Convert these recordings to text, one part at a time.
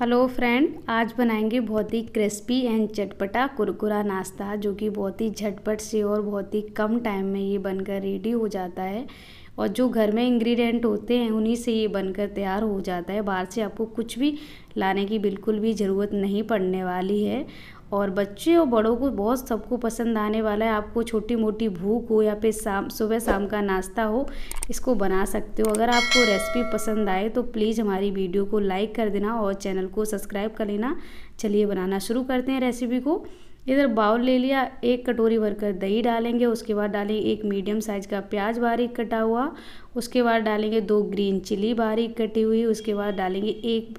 hello friend आज बनाएंगे बहुत ही क्रिस्पी एंड चटपटा कुरकुरा नाश्ता जो कि बहुत ही झटपट से और बहुत ही कम टाइम में ये बनकर रेडी हो जाता है और जो घर में इंग्रेडिएंट होते हैं उन्हीं से ये बनकर तैयार हो जाता है बाहर से आपको कुछ भी लाने की बिल्कुल भी ज़रूरत नहीं पड़ने वाली है और बच्चे और बड़ों को बहुत सबको पसंद आने वाला है आपको छोटी मोटी भूख हो या फिर शाम सुबह शाम का नाश्ता हो इसको बना सकते हो अगर आपको रेसिपी पसंद आए तो प्लीज़ हमारी वीडियो को लाइक कर देना और चैनल को सब्सक्राइब कर लेना चलिए बनाना शुरू करते हैं रेसिपी को इधर बाउल ले लिया एक कटोरी भरकर दही डालेंगे उसके बाद डालेंगे एक मीडियम साइज़ का प्याज बारीक कटा हुआ उसके बाद डालेंगे दो ग्रीन चिली बारीक कटी हुई उसके बाद डालेंगे एक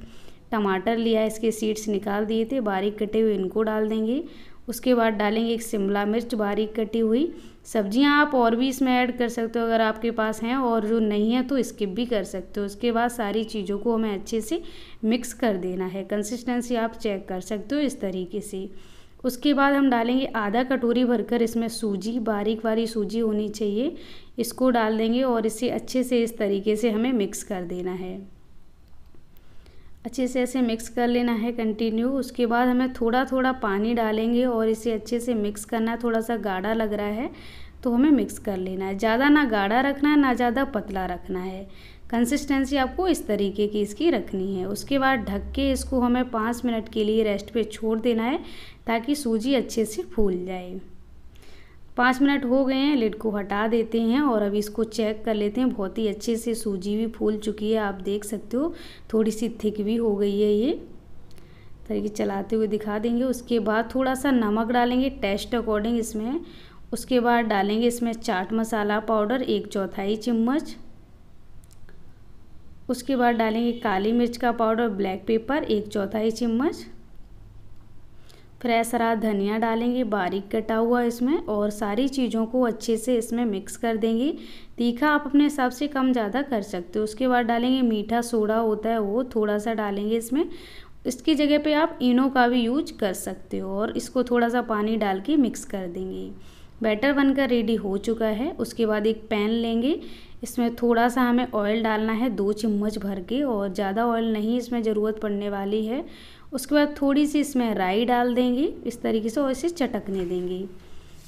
टमाटर लिया इसके सीड्स निकाल दिए थे बारीक कटे हुए इनको डाल देंगे उसके बाद डालेंगे एक शिमला मिर्च बारीक कटी हुई सब्जियां आप और भी इसमें ऐड कर सकते हो अगर आपके पास हैं और जो नहीं है तो स्किप भी कर सकते हो उसके बाद सारी चीज़ों को हमें अच्छे से मिक्स कर देना है कंसिस्टेंसी आप चेक कर सकते हो इस तरीके से उसके बाद हम डालेंगे आधा कटोरी भरकर इसमें सूजी बारीक वाली सूजी होनी चाहिए इसको डाल देंगे और इसे अच्छे से इस तरीके से हमें मिक्स कर देना है अच्छे से ऐसे मिक्स कर लेना है कंटिन्यू उसके बाद हमें थोड़ा थोड़ा पानी डालेंगे और इसे अच्छे से मिक्स करना है थोड़ा सा गाढ़ा लग रहा है तो हमें मिक्स कर लेना है ज़्यादा ना गाढ़ा रखना है ना ज़्यादा पतला रखना है कंसिस्टेंसी आपको इस तरीके की इसकी रखनी है उसके बाद ढक के इसको हमें पाँच मिनट के लिए रेस्ट पे छोड़ देना है ताकि सूजी अच्छे से फूल जाए पाँच मिनट हो गए हैं लिड को हटा देते हैं और अभी इसको चेक कर लेते हैं बहुत ही अच्छे से सूजी भी फूल चुकी है आप देख सकते हो थोड़ी सी थिक भी हो गई है ये तरीके चलाते हुए दिखा देंगे उसके बाद थोड़ा सा नमक डालेंगे टेस्ट अकॉर्डिंग इसमें उसके बाद डालेंगे इसमें चाट मसाला पाउडर एक चौथाई चम्मच उसके बाद डालेंगे काली मिर्च का पाउडर ब्लैक पेपर एक चौथाई चम्मच फ्रेश हरा धनिया डालेंगे बारीक कटा हुआ इसमें और सारी चीज़ों को अच्छे से इसमें मिक्स कर देंगे तीखा आप अपने हिसाब से कम ज़्यादा कर सकते हो उसके बाद डालेंगे मीठा सोडा होता है वो थोड़ा सा डालेंगे इसमें इसकी जगह पे आप इनो का भी यूज कर सकते हो और इसको थोड़ा सा पानी डाल के मिक्स कर देंगे बैटर बनकर रेडी हो चुका है उसके बाद एक पैन लेंगे इसमें थोड़ा सा हमें ऑयल डालना है दो चम्मच भर के और ज़्यादा ऑयल नहीं इसमें ज़रूरत पड़ने वाली है उसके बाद थोड़ी सी इसमें राई डाल देंगे इस तरीके से और इसे चटकने देंगे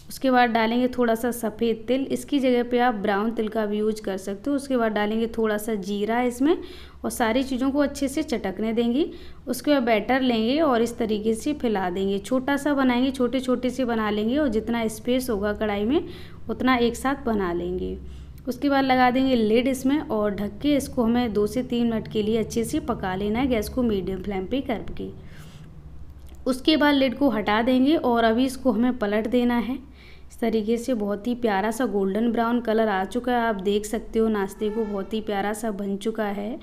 उसके बाद डालेंगे थोड़ा सा सफ़ेद तिल इसकी जगह पे आप ब्राउन तिल का भी यूज कर सकते हो उसके बाद डालेंगे थोड़ा सा जीरा इसमें और सारी चीज़ों को अच्छे से चटकने देंगे उसके बाद बैटर लेंगे और इस तरीके से फैला देंगे छोटा सा बनाएंगे छोटे छोटे से बना लेंगे और जितना स्पेस होगा कढ़ाई में उतना एक साथ बना लेंगे उसके बाद लगा देंगे लेड इसमें और ढक के इसको हमें दो से तीन मिनट के लिए अच्छे से पका लेना है गैस को मीडियम फ्लेम पे करके उसके बाद लेड को हटा देंगे और अभी इसको हमें पलट देना है इस तरीके से बहुत ही प्यारा सा गोल्डन ब्राउन कलर आ चुका है आप देख सकते हो नाश्ते को बहुत ही प्यारा सा बन चुका है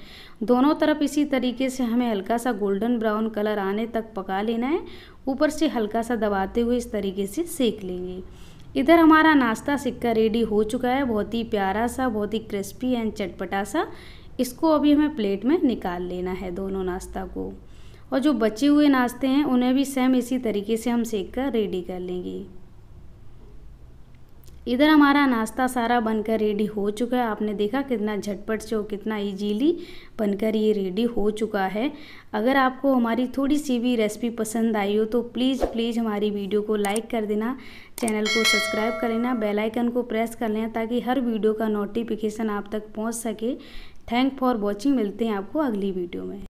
दोनों तरफ इसी तरीके से हमें हल्का सा गोल्डन ब्राउन कलर आने तक पका लेना है ऊपर से हल्का सा दबाते हुए इस तरीके से सेक लेंगे इधर हमारा नाश्ता सिक्का रेडी हो चुका है बहुत ही प्यारा सा बहुत ही क्रिस्पी एंड चटपटा सा इसको अभी हमें प्लेट में निकाल लेना है दोनों नाश्ता को और जो बचे हुए नाश्ते हैं उन्हें भी सेम इसी तरीके से हम सेक कर रेडी कर लेंगे इधर हमारा नाश्ता सारा बनकर रेडी हो चुका है आपने देखा कितना झटपट से और कितना इजीली बनकर ये रेडी हो चुका है अगर आपको हमारी थोड़ी सी भी रेसिपी पसंद आई हो तो प्लीज़ प्लीज़ हमारी वीडियो को लाइक कर देना चैनल को सब्सक्राइब कर लेना बेल आइकन को प्रेस कर लेना ताकि हर वीडियो का नोटिफिकेशन आप तक पहुँच सके थैंक फॉर वॉचिंग मिलते हैं आपको अगली वीडियो में